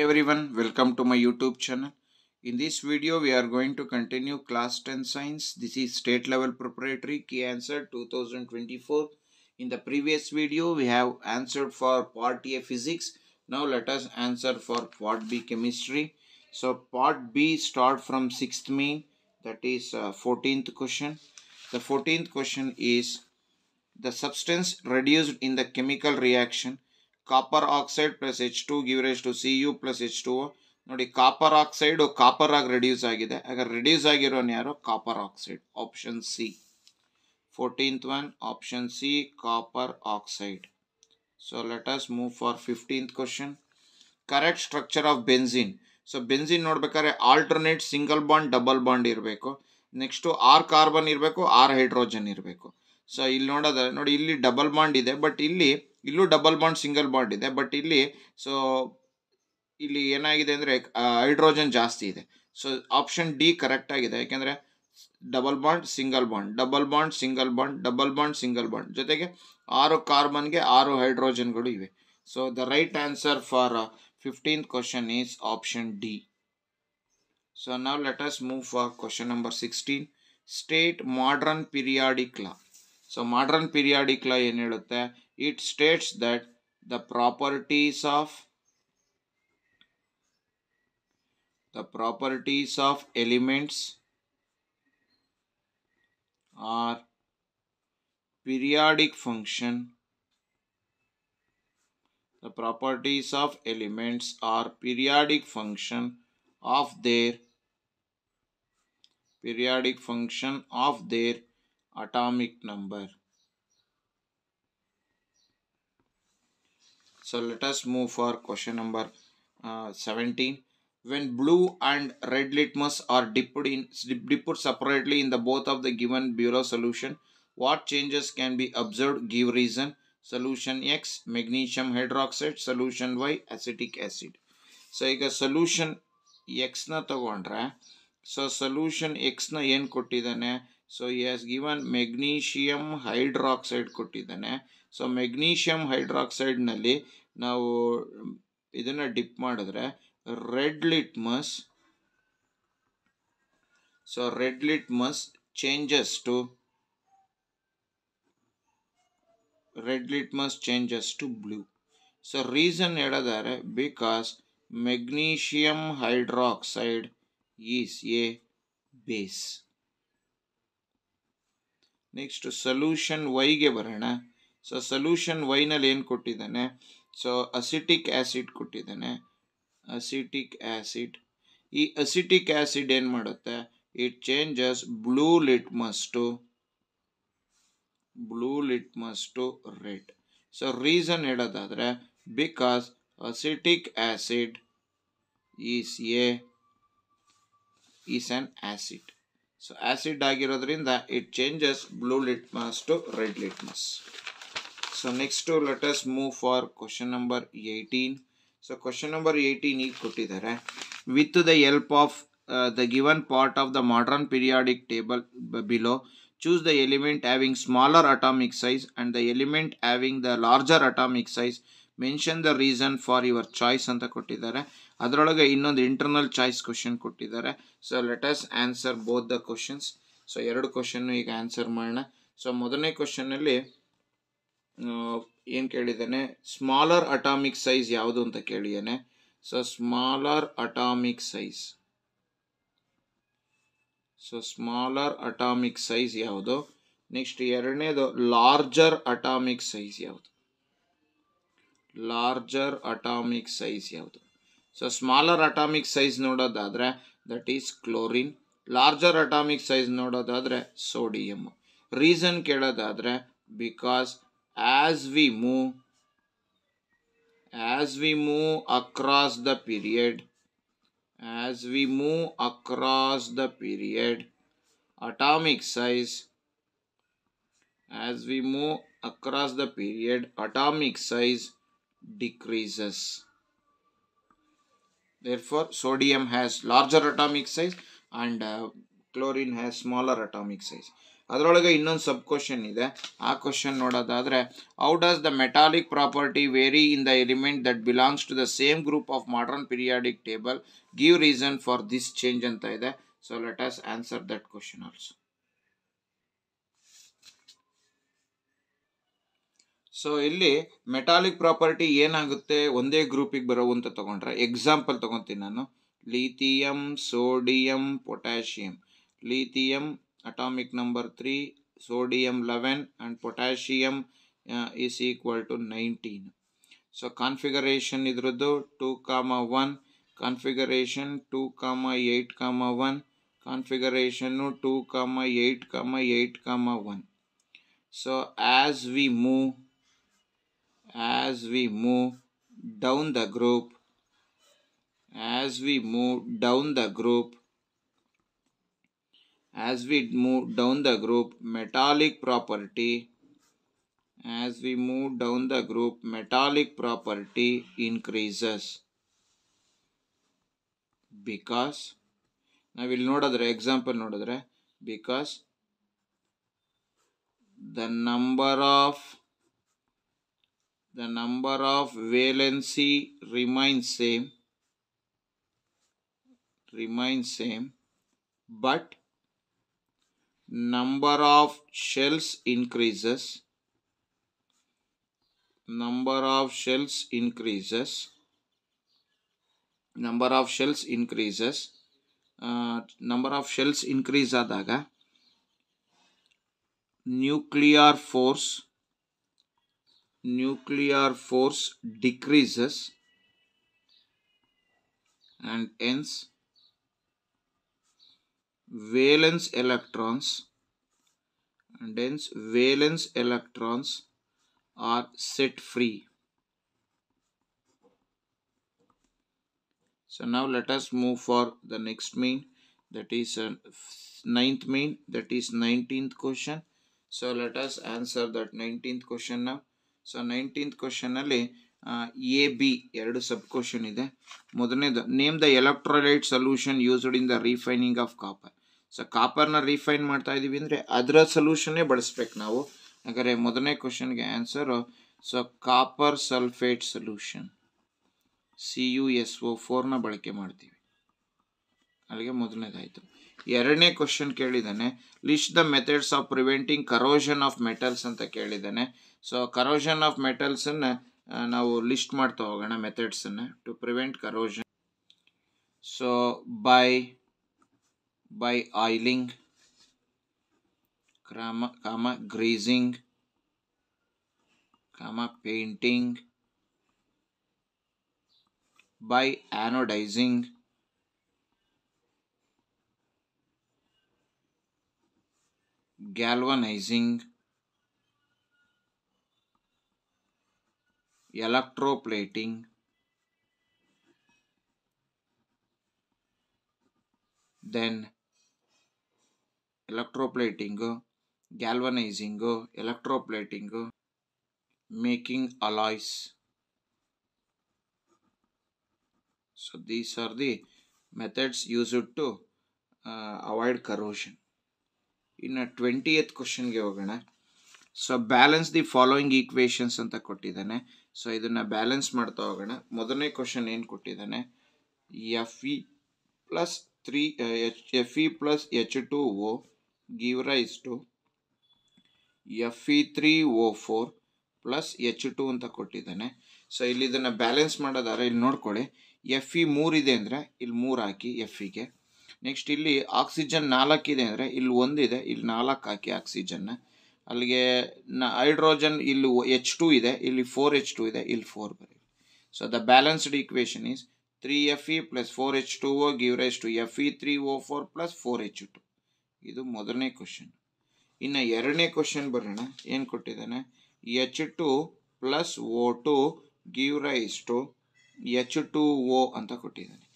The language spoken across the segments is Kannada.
Hey everyone, welcome to my YouTube channel. In this video, we are going to continue class 10 science. This is state level preparatory key answer 2024. In the previous video, we have answered for part A physics. Now let us answer for part B chemistry. So part B start from 6th main that is uh, 14th question. The 14th question is the substance reduced in the chemical reaction copper oxide plus H two give rise to C U plus H two ನೋಡಿ ಕಾಪರ್ ಆಕ್ಸೈಡು ಕಾಪರ್ ಆಗಿ ರಿಡ್ಯೂಸ್ ಆಗಿದೆ ಹಾಗಾದ್ರೆ ರಿಡ್ಯೂಸ್ ಆಗಿರೋನು ಯಾರು copper oxide option C fourteenth one option C copper oxide so let us move for fifteenth question correct structure of benzene so benzene ನೋಡ್ಬೇಕಾದ್ರೆ alternate single bond double bond ಇರಬೇಕು ನೆಕ್ಸ್ಟು ಆರ್ ಕಾರ್ಬನ್ ಇರಬೇಕು ಆರ್ ಹೈಡ್ರೋಜನ್ ಇರಬೇಕು ಸೊ ಇಲ್ಲಿ ನೋಡೋದ್ರೆ ನೋಡಿ ಇಲ್ಲಿ ಡಬಲ್ ಬಾಂಡ್ ಇದೆ ಬಟ್ ಇಲ್ಲಿ ಇಲ್ಲೂ ಡಬಲ್ ಬಾಂಡ್ ಸಿಂಗಲ್ ಬಾಂಡ್ ಇದೆ ಬಟ್ ಇಲ್ಲಿ ಸೊ ಇಲ್ಲಿ ಏನಾಗಿದೆ ಅಂದರೆ ಹೈಡ್ರೋಜನ್ ಜಾಸ್ತಿ ಇದೆ ಸೊ ಆಪ್ಷನ್ ಡಿ ಕರೆಕ್ಟ್ ಆಗಿದೆ ಯಾಕೆಂದರೆ double bond single bond double bond single bond double bond single bond ಜೊತೆಗೆ ಆರು ಕಾರ್ಬನ್ಗೆ ಆರು ಹೈಡ್ರೋಜನ್ಗಳು ಇವೆ so the right answer for fifteenth question is option D so ನಾವು let us move for question number sixteen state modern periodic law so modern periodic law ಏನು ಹೇಳುತ್ತೆ it states that the properties of the properties of elements are periodic function the properties of elements are periodic function of their periodic function of their atomic number So let us move for question number uh, 17. When blue and red litmus are dipped, in, dipped separately in the both of the given Bureau solution, what changes can be observed? Give reason. Solution X, magnesium hydroxide. Solution Y, acetic acid. So solution X na solution ಎಕ್ಸ್ನ ತಗೊಂಡ್ರೆ ಸೊ na ಎಕ್ಸ್ನ ಏನು ಕೊಟ್ಟಿದ್ದಾನೆ so as given magnesium hydroxide ಕೊಟ್ಟಿದ್ದಾನೆ ಸೊ ಮೆಗ್ನೀಷಿಯಮ್ ಹೈಡ್ರಾಕ್ಸೈಡ್ನಲ್ಲಿ ನಾವು ಇದನ್ನು ಡಿಪ್ ಮಾಡಿದ್ರೆ red litmus so red litmus changes to red litmus changes to blue so reason ಹೇಳಿದಾರೆ because magnesium hydroxide is a base next solution ವೈಗೆ ಬರೋಣ ಸೊ ಸೊಲ್ಯೂಷನ್ ವೈನಲ್ಲಿ ಏನು ಕೊಟ್ಟಿದ್ದಾನೆ ಸೊ ಅಸಿಟಿಕ್ ಆ್ಯಸಿಡ್ ಕೊಟ್ಟಿದ್ದಾನೆ ಅಸಿಟಿಕ್ ಆ್ಯಸಿಡ್ ಈ ಅಸಿಟಿಕ್ ಆ್ಯಸಿಡ್ ಏನು ಮಾಡುತ್ತೆ it changes blue lit to blue litmus to red so reason ಹೇಳೋದಾದರೆ because acetic acid is a is an acid so acid ಆಗಿರೋದ್ರಿಂದ it changes blue litmus to red litmus so next to move for question number eighteen so 18. Number eighteen ಈಗ ಕೊಟ್ಟಿದ್ದಾರೆ with the help of the given part of the modern periodic table below choose the element having smaller atomic size and the element having the larger atomic size mention the reason for your choice ಅಂತ ಕೊಟ್ಟಿದ್ದಾರೆ ಅದರೊಳಗೆ ಇನ್ನೊಂದು ಇಂಟರ್ನಲ್ ಚಾಯ್ಸ್ ಕ್ವಶನ್ ಕೊಟ್ಟಿದ್ದಾರೆ so let's answer both the questions so ಎರಡು ಕ್ವಶನ್ನು ಈಗ ಆನ್ಸರ್ ಮಾಡೋಣ ಸೊ ಮೊದಲನೇ ಕ್ವೆಶನಲ್ಲಿ ಏನು ಕೇಳಿದ್ದೇನೆ ಸ್ಮಾಲರ್ ಅಟಾಮಿಕ್ ಸೈಜ್ ಯಾವುದು ಅಂತ ಕೇಳಿದ್ದೇನೆ so smaller atomic size so smaller atomic size ಯಾವುದು ನೆಕ್ಸ್ಟ್ ಎರಡನೇದು ಲಾರ್ಜರ್ ಅಟಾಮಿಕ್ ಸೈಜ್ ಯಾವುದು ಲಾರ್ಜರ್ ಅಟಾಮಿಕ್ ಸೈಜ್ ಯಾವುದು ಸೊ ಸ್ಮಾಲರ್ ಅಟಾಮಿಕ್ ಸೈಜ್ ನೋಡೋದಾದರೆ that is chlorine larger atomic size ನೋಡೋದಾದರೆ ಸೋಡಿಯಮ್ ರೀಸನ್ ಕೇಳೋದಾದರೆ because as we move as we move across the period as we move across the period atomic size as we move across the period atomic size decreases therefore sodium has larger atomic size and uh, chlorine has smaller atomic size ಅದರೊಳಗೆ ಇನ್ನೊಂದು ಸಬ್ ಕ್ವಶನ್ ಇದೆ ಆ ಕ್ವಶನ್ ನೋಡೋದಾದರೆ how does the metallic property vary in the element that belongs to the same group of modern periodic table give reason for this change ಅಂತ ಇದೆ so let us answer that question also so ಇಲ್ಲಿ ಮೆಟಾಲಿಕ್ ಪ್ರಾಪರ್ಟಿ ಏನಾಗುತ್ತೆ ಒಂದೇ ಗ್ರೂಪಿಗೆ ಬರೋ ಅಂತ ತೊಗೊಂಡ್ರೆ ಎಕ್ಸಾಂಪಲ್ ತೊಗೊತೀನಿ ನಾನು lithium sodium potassium lithium atomic number 3 sodium 11 and potassium uh, is equal to 19 so configuration idruddu 2 comma 1 configuration 2 comma 8 comma 1 configuration 2 comma 8 comma 8 comma 1 so as we move as we move down the group as we move down the group as we move down the group metallic property as we move down the group metallic property increases because we'll other example. Note other because the number of the number of valency remains same remains same but number of shells increases number of shells increases number of shells increases uh, number of shells increase ಆದಾಗ nuclear force nuclear force decreases and hence valence electrons and then valence electrons are set free. So now let us move for the next mean, that is a uh, ninth mean, that is 19th question. So let us answer that 19th question now. So 19th question ಕ್ವಶನಲ್ಲಿ A B sub question question ಇದೆ ಮೊದಲನೇದು name the electrolyte solution used in the refining of copper. So ಕಾಪರ್ನ ರಿಫೈನ್ ಮಾಡ್ತಾ ಇದ್ದೀವಿ ಅಂದರೆ ಅದರ ಸೊಲ್ಯೂಷನ್ನೇ ಬಳಸ್ಬೇಕು ನಾವು ಹಾಗಾದ್ರೆ ಮೊದಲನೇ ಕ್ವಶನ್ಗೆ answer so copper sulphate solution C U S O ಫೋರ್ನ ಬಳಕೆ ಮಾಡ್ತೀವಿ ಅಲ್ಲಿಗೆ ಮೊದಲನೇದಾಯಿತು ಎರಡನೇ ಕ್ವಶನ್ ಕೇಳಿದ್ದಾನೆ list the methods of preventing corrosion of metals ಅಂತ ಕೇಳಿದ್ದಾನೆ ಸೊ ಕರೋಷನ್ ಆಫ್ ಮೆಟಲ್ಸನ್ನು ನಾವು ಲಿಸ್ಟ್ ಮಾಡ್ತಾ ಹೋಗೋಣ ಮೆಥಡ್ಸನ್ನು to prevent corrosion so by by oiling, comma, comma greasing, comma painting, by anodizing, galvanizing, electroplating, then electroplating galvanizing electroplating making alloys so these are the methods use to to corrosion corrosion In twenty 20th ಹೋಗೋಣ so balance the following equations ಅಂತ ಕೊಟ್ಟಿದ್ದಾನೆ ಸೊ ಇದನ್ನು ಬ್ಯಾಲೆನ್ಸ್ ಮಾಡ್ತಾ ಹೋಗೋಣ ಮೊದಲನೇ ಕ್ವಶನ್ ಏನು ಕೊಟ್ಟಿದ್ದಾನೆ F E plus three H F E plus H two O give rise to F E three O four plus H two ಅಂತ ಕೊಟ್ಟಿದ್ದಾನೆ ಸೊ ಇಲ್ಲಿ ಇದನ್ನು ಬ್ಯಾಲೆನ್ಸ್ ಮಾಡೋದಾದ್ರೆ ಇಲ್ಲಿ ನೋಡ್ಕೊಳ್ಳಿ ಎಫ್ ಇ ಮೂರಿದೆ ಅಂದರೆ ಇಲ್ಲಿ ಮೂರು ಹಾಕಿ ಎಫ್ ಇಗೆ ನೆಕ್ಸ್ಟ್ ಇಲ್ಲಿ ಆಕ್ಸಿಜನ್ ನಾಲ್ಕಿದೆ ಅಂದರೆ ಇಲ್ಲಿ ಒಂದಿದೆ ಇಲ್ಲಿ ನಾಲ್ಕು ಹಾಕಿ ಆಕ್ಸಿಜನ್ನ ಅಲ್ಲಿಗೆ ನ ಹೈಡ್ರೋಜನ್ ಇಲ್ಲಿ ಎಚ್ ಟು ಇದೆ ಇಲ್ಲಿ ಫೋರ್ ಎಚ್ ಟು ಇದೆ ಇಲ್ಲಿ ಫೋರ್ ಬರೀ so the balanced equation is three F E plus four H two O give rise to F E three O four plus four H two ಇದು ಮೊದಲನೇ ಕ್ವಶನ್ ಇನ್ನು ಎರಡನೇ ಕ್ವಶನ್ ಬರೋಣ ಏನು ಕೊಟ್ಟಿದ್ದಾನೆ H two plus O two give rise to H two O ಅಂತ ಕೊಟ್ಟಿದ್ದಾನೆ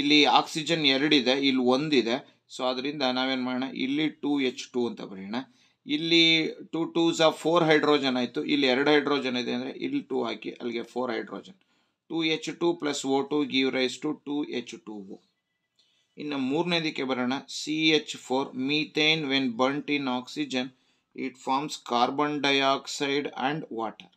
ಇಲ್ಲಿ ಆಕ್ಸಿಜನ್ ಎರಡಿದೆ ಇಲ್ಲಿ ಒಂದಿದೆ ಸೊ ಅದರಿಂದ ನಾವೇನು ಮಾಡೋಣ ಇಲ್ಲಿ ಟೂ ಎಚ್ ಟು ಅಂತ ಬರೆಯೋಣ ಇಲ್ಲಿ two twos are four hydrogen ಆಯಿತು ಇಲ್ಲಿ ಎರಡು ಹೈಡ್ರೋಜನ್ ಇದೆ ಅಂದರೆ ಇಲ್ಲಿ ಟೂ ಹಾಕಿ ಅಲ್ಲಿಗೆ four hydrogen two H two plus O two give rise to two H two O ಇನ್ನು ಮೂರನೇದಕ್ಕೆ ಬರೋಣ C H four methane when burnt in oxygen it forms carbon dioxide and water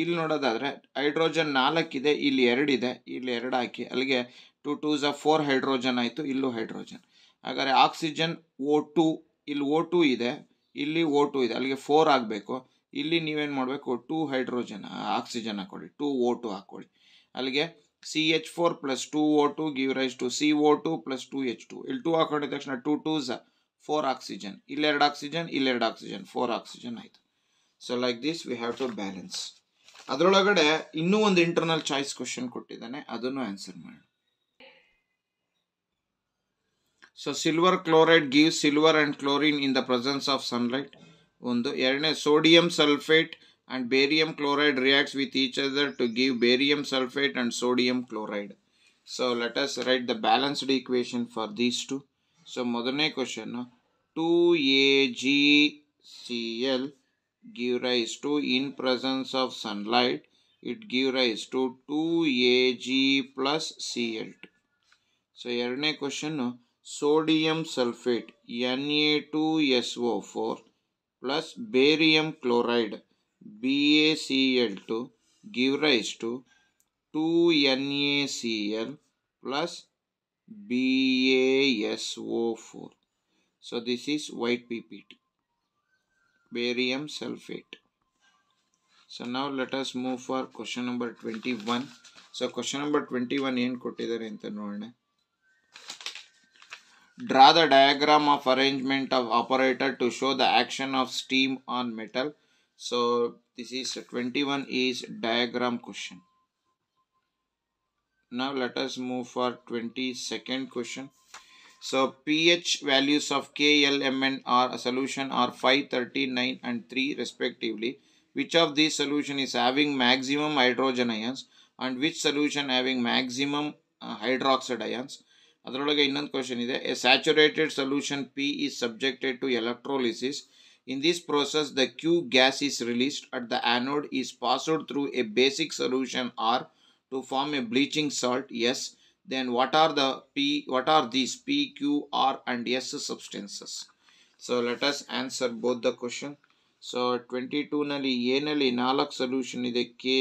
ಇಲ್ಲಿ ನೋಡೋದಾದರೆ ಹೈಡ್ರೋಜನ್ ನಾಲ್ಕಿದೆ ಇಲ್ಲಿ ಎರಡಿದೆ ಇಲ್ಲಿ ಎರಡು ಹಾಕಿ ಅಲ್ಲಿಗೆ two twos are four hydrogen ಆಯಿತು ಇಲ್ಲೂ ಹೈಡ್ರೋಜನ್ ಹಾಗಾದರೆ ಆಕ್ಸಿಜನ್ ಓ ಟು ಇಲ್ಲಿ ಓ ಟು ಇದೆ ಇಲ್ಲಿ ಓ ಟು ಇದೆ ಅಲ್ಲಿಗೆ ಫೋರ್ ಆಗಬೇಕು ಇಲ್ಲಿ ನೀವೇನು ಮಾಡಬೇಕು ಟೂ ಹೈಡ್ರೋಜನ್ ಆಕ್ಸಿಜನ್ ಹಾಕ್ಕೊಳ್ಳಿ ಟೂ ಓ ಟು ಹಾಕ್ಕೊಳ್ಳಿ ಅಲ್ಲಿಗೆ CH4 two 2O2 O two plus CO2 H 2H2. ಇಲ್ಲಿ ಟೂ ಹಾಕೊಂಡಿದ ತಕ್ಷಣ ಟೂ ಟೂಸ್ ಫೋರ್ ಆಕ್ಸಿಜನ್ ಇಲ್ಲೆರಡು ಆಕ್ಸಿಜನ್ ಇಲ್ಲೆರಡು ಆಕ್ಸಿಜನ್ ಫೋರ್ ಆಕ್ಸಿಜನ್ ಆಯಿತು so like this we have to balance ಅದರೊಳಗಡೆ ಇನ್ನೂ ಒಂದು ಇಂಟರ್ನಲ್ ಚಾಯ್ಸ್ ಕ್ವಶನ್ ಕೊಟ್ಟಿದ್ದಾನೆ ಅದನ್ನು ಆನ್ಸರ್ ಮಾಡಿ so silver chloride give silver and chlorine in the presence of sunlight ಒಂದು ಎರಡನೇ sodium sulphate and barium chloride reacts with each other to give barium sulfate and sodium chloride. So let us write the balanced equation for these two. So moderne question 2AgCl give rise to in presence of sunlight it give rise to 2Ag plus Cl2. So ಎರಡನೇ sodium sulfate na sulphate Na2SO4 4 plus barium chloride. BaCl2 give rise to 2NaCl plus BaSO4. So this is white PPT, barium sulfate. So now let us move for question number 21. So question number 21 in Kutidar Draw the diagram of arrangement of operator to show the action of steam on metal. So this is 21 is diagram question. Now let us move for 22nd question. So pH values of K, L, M and R solution are 5, 9 and 3 respectively. Which of these solution is having maximum hydrogen ions and which solution having maximum uh, hydroxide ions? ಅದರೊಳಗೆ question is ಇದೆ a saturated solution P is subjected to electrolysis. In this process, the Q gas is released at the anode is passed through a basic solution R to form a bleaching salt S. Then what are the P, what are these P, Q, R and S substances? So let us answer both the question. So, twenty-two ಟೂನಲ್ಲಿ ಏನಲ್ಲಿ ನಾಲ್ಕು ಸೊಲ್ಯೂಷನ್ ಇದೆ K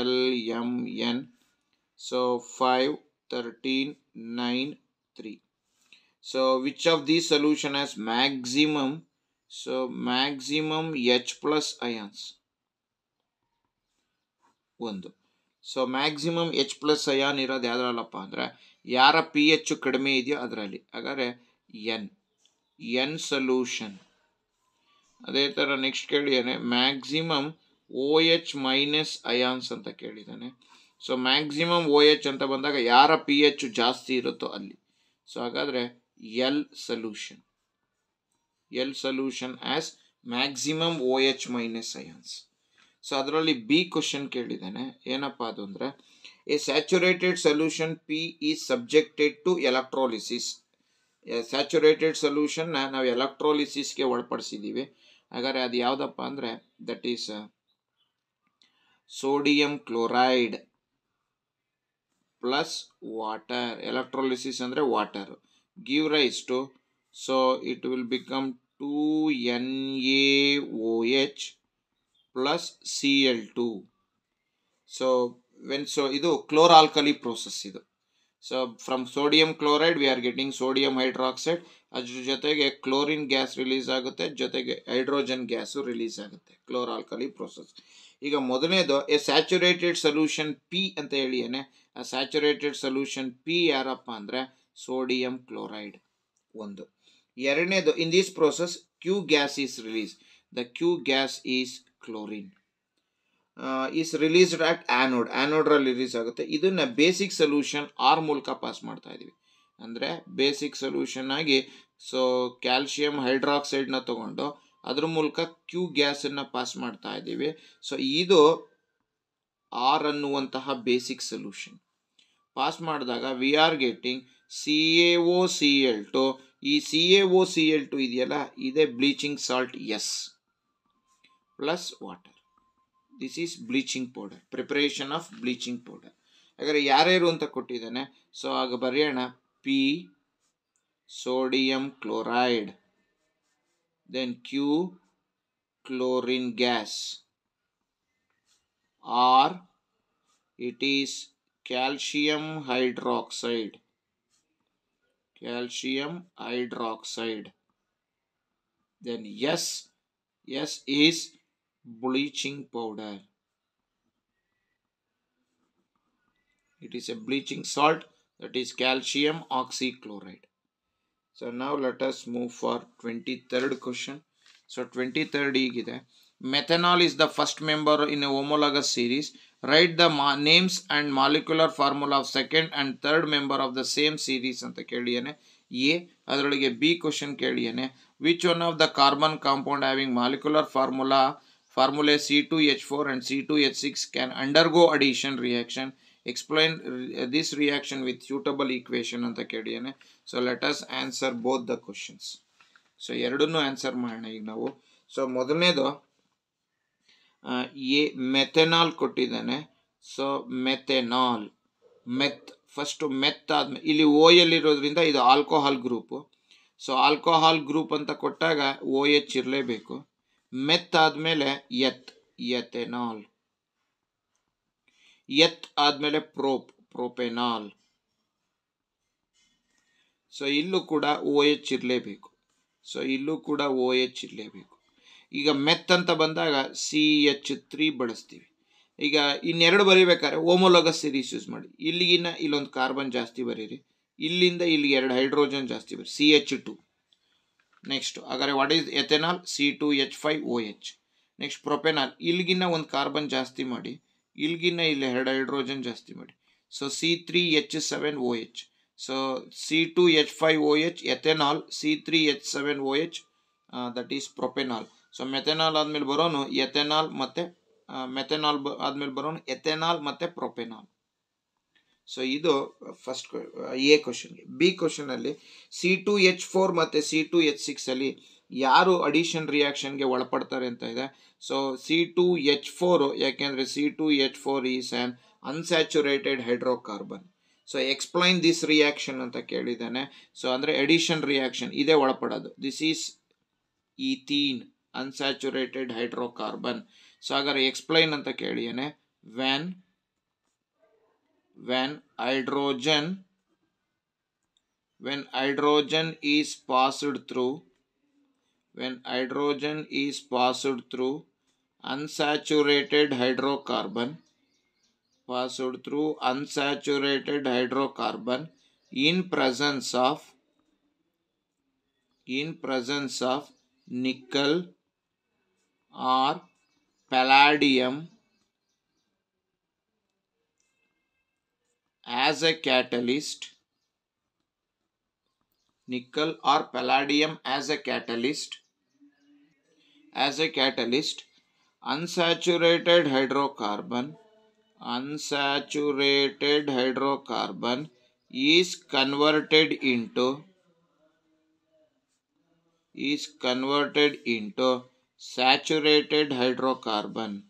L M N so five nine, three. So, which of these solution has maximum? So maximum H plus ions. ಒಂದು so maximum H plus ion ಇರೋದು ಯಾವ್ದ್ರಲ್ಲಪ್ಪ ಅಂದರೆ ಯಾರ ಪಿ ಎಚ್ ಕಡಿಮೆ ಇದೆಯೋ ಅದರಲ್ಲಿ ಹಾಗಾದರೆ ಎನ್ ಎನ್ ಸೊಲ್ಯೂಷನ್ ಅದೇ ಥರ ನೆಕ್ಸ್ಟ್ ಕೇಳಿದ್ದಾನೆ maximum O H minus ions ಅಂತ ಕೇಳಿದ್ದಾನೆ ಸೊ ಮ್ಯಾಕ್ಸಿಮಮ್ ಓ ಎಚ್ ಅಂತ ಬಂದಾಗ ಯಾರ ಪಿ ಎಚ್ ಜಾಸ್ತಿ ಇರುತ್ತೋ ಅಲ್ಲಿ ಸೊ ಹಾಗಾದರೆ L solution L solution as maximum O H minus ions so ಅದರಲ್ಲಿ ಬಿ ಕ್ವಶನ್ ಕೇಳಿದ್ದಾನೆ ಏನಪ್ಪ ಅದು ಅಂದರೆ a saturated solution P is subjected to electrolysis saturated ಸೊಲ್ಯೂಷನ್ನ ನಾವು ಎಲೆಕ್ಟ್ರಾಲಿಸಿಸ್ಗೆ ಒಳಪಡಿಸಿದ್ದೀವಿ ಹಾಗಾದರೆ ಅದು ಯಾವುದಪ್ಪ ಅಂದರೆ that is sodium chloride plus water electrolysis ಅಂದರೆ water give rise to So it will become 2NaOH plus Cl2. So when so ಇದು ಕ್ಲೋರಾಲ್ಕಲಿ ಪ್ರೋಸೆಸ್ ಇದು so from sodium chloride we are getting sodium hydroxide ಅದ್ರ ಜೊತೆಗೆ ಕ್ಲೋರಿನ್ ಗ್ಯಾಸ್ ರಿಲೀಸ್ ಆಗುತ್ತೆ ಜೊತೆಗೆ ಹೈಡ್ರೋಜನ್ ಗ್ಯಾಸು ರಿಲೀಸ್ ಆಗುತ್ತೆ ಕ್ಲೋರಾಲ್ಕಲಿ ಪ್ರೊಸೆಸ್ ಈಗ ಮೊದಲನೇದು ಎ ಸ್ಯಾಚುರೇಟೆಡ್ ಸೊಲ್ಯೂಷನ್ ಪಿ ಅಂತ ಹೇಳಿ ಏನೇ ಆ ಸ್ಯಾಚುರೇಟೆಡ್ ಸೊಲ್ಯೂಷನ್ ಪಿ ಯಾರಪ್ಪ ಅಂದರೆ ಸೋಡಿಯಂ ಕ್ಲೋರೈಡ್ ಒಂದು ಎರಡನೇದು in this process Q gas is release the Q gas is chlorine is released at anode ಆ್ಯನೋಡ್ರಲ್ಲಿ ರಿಲೀಸ್ ಆಗುತ್ತೆ ಇದನ್ನು ಬೇಸಿಕ್ ಸೊಲ್ಯೂಷನ್ ಆರ್ ಮೂಲಕ ಪಾಸ್ ಮಾಡ್ತಾ ಇದ್ದೀವಿ ಅಂದರೆ ಬೇಸಿಕ್ ಸೊಲ್ಯೂಷನ್ ಆಗಿ ಸೊ ಕ್ಯಾಲ್ಶಿಯಂ ಹೈಡ್ರಾಕ್ಸೈಡ್ನ ತಗೊಂಡು ಅದ್ರ ಮೂಲಕ ಕ್ಯೂ ಗ್ಯಾಸನ್ನು ಪಾಸ್ ಮಾಡ್ತಾ ಇದ್ದೀವಿ ಸೊ ಇದು ಆರ್ ಅನ್ನುವಂತಹ ಬೇಸಿಕ್ ಸೊಲ್ಯೂಷನ್ ಪಾಸ್ ಮಾಡಿದಾಗ we are getting C A O C L two ಈ C A O C L two ಇದೆಯಲ್ಲ ಇದೇ bleaching salt S plus water this is bleaching powder preparation of bleaching powder ಯಾಕಂದರೆ ಯಾರ್ಯಾರು ಅಂತ ಕೊಟ್ಟಿದ್ದಾನೆ ಸೊ ಆಗ ಬರೆಯೋಣ P sodium chloride then Q chlorine gas R it is calcium hydroxide calcium hydroxide. Then yes, yes is bleaching powder. It is a bleaching salt that is calcium oxychloride. So now let us move for 23rd question. So 23rd is methanol is the first member in a homologous series write the ಮಾ names and molecular formula of second and third member of the same series ಅಂತ ಕೇಳಿಯಾನೆ ಎ ಅದರೊಳಗೆ ಬಿ ಕ್ವಶನ್ ಕೇಳಿಯಾನೆ which one of the carbon compound having molecular formula formulae C two H four and C two H six can undergo addition reaction explain this reaction with suitable equation ಅಂತ ಕೇಳಿಯಾನೆ so let us answer both the questions so ಎರಡನ್ನೂ ಆನ್ಸರ್ ಮಾಡೋಣ ಈಗ ನಾವು ಸೊ ಮೊದಲನೇದು ಎ ಮೆಥೆನಾಲ್ ಕೊಟ್ಟಿದ್ದಾನೆ so methanol meth first meth ಆದಮೇಲೆ ಇಲ್ಲಿ ಓ ಎಲ್ಲಿರೋದ್ರಿಂದ ಇದು alcohol group so alcohol group ಅಂತ ಕೊಟ್ಟಾಗ ಓ ಎಚ್ ಇರಲೇಬೇಕು ಮೆತ್ ಆದ್ಮೇಲೆ ಎತ್ ಎಥೆನಾಲ್ ಎತ್ ಆದಮೇಲೆ ಪ್ರೋಪ್ ಪ್ರೋಪೆನಾಲ್ ಸೊ ಇಲ್ಲೂ ಕೂಡ ಓ ಎಚ್ ಇರಲೇಬೇಕು ಸೊ ಇಲ್ಲೂ ಕೂಡ ಓ ಎಚ್ ಇರಲೇಬೇಕು ಈಗ ಮೆತ್ ಅಂತ ಬಂದಾಗ ಸಿ ಎಚ್ ತ್ರೀ ಬಳಸ್ತೀವಿ ಈಗ ಇನ್ನೆರಡು ಬರೀಬೇಕಾದ್ರೆ ಓಮೋಲೋಗಸ್ ಸಿರೀಸ್ ಯೂಸ್ ಮಾಡಿ ಇಲ್ಲಿಗಿನ ಇಲ್ಲೊಂದು ಕಾರ್ಬನ್ ಜಾಸ್ತಿ ಬರೀರಿ ಇಲ್ಲಿಂದ ಇಲ್ಲಿಗೆ ಎರಡು ಹೈಡ್ರೋಜನ್ ಜಾಸ್ತಿ ಬರೀ ಸಿ ಎಚ್ ಟು ನೆಕ್ಸ್ಟ್ ಹಾಗಾದ್ರೆ what is ethanol C two H five O H next propanol ಇಲ್ಲಿಗಿನ ಒಂದು ಕಾರ್ಬನ್ ಜಾಸ್ತಿ ಮಾಡಿ ಇಲ್ಲಿಗಿನ ಇಲ್ಲಿ ಎರಡು ಹೈಡ್ರೋಜನ್ ಜಾಸ್ತಿ ಮಾಡಿ so C three H seven O H so C two H five O H ethanol C three H seven O H that is propanol so methanol ಆದಮೇಲೆ ಬರೋನು ಎಥೆನಾಲ್ ಮತ್ತು ಮೆಥೆನಾಲ್ ಬ ಆದಮೇಲೆ ಬರೋನು ಎಥೆನಾಲ್ ಮತ್ತು ಪ್ರೊಪೆನಾಲ್ ಸೊ ಇದು ಫಸ್ಟ್ ಎ ಕ್ವಶನ್ಗೆ ಬಿ ಕ್ವಶನಲ್ಲಿ ಸಿ ಟು ಎಚ್ ಫೋರ್ ಮತ್ತು ಸಿ ಟು ಎಚ್ ಸಿಕ್ಸಲ್ಲಿ ಯಾರು ಅಡಿಷನ್ ರಿಯಾಕ್ಷನ್ಗೆ ಒಳಪಡ್ತಾರೆ ಅಂತ ಇದೆ so C two H four ಯಾಕೆಂದರೆ C two H four is an unsaturated hydrocarbon so explain this reaction ಅಂತ ಕೇಳಿದ್ದಾನೆ ಸೊ ಅಂದರೆ ಎಡಿಷನ್ ರಿಯಾಕ್ಷನ್ ಇದೇ ಒಳಪಡೋದು this is the unsaturated hydrocarbon so अगर एक्सप्लेन अंत केने when when hydrogen when hydrogen is passed through when hydrogen is passed through unsaturated hydrocarbon passed through unsaturated hydrocarbon in presence of in presence of nickel or palladium as a catalyst nickel or palladium as a catalyst as a catalyst unsaturated hydrocarbon unsaturated hydrocarbon is converted into is converted into saturated hydrocarbon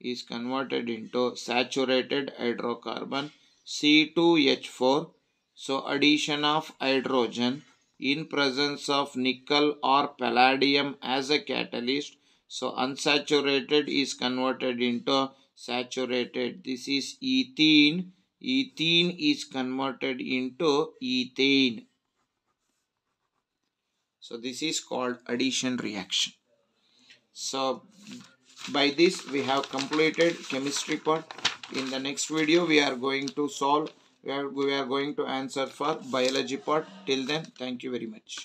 is converted into saturated hydrocarbon C2H4. So addition of hydrogen in presence of nickel or palladium as a catalyst. So unsaturated is converted into saturated. This is ethene. Ethene is converted into ethane. So this is called addition reaction so by this we have completed chemistry part in the next video we are going to solve we are, we are going to answer for biology part till then thank you very much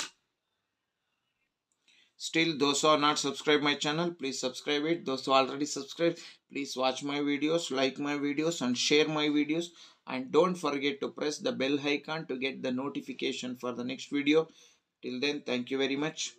still those who are not subscribed my channel please subscribe it those who already subscribed please watch my videos like my videos and share my videos and don't forget to press the bell icon to get the notification for the next video till then thank you very much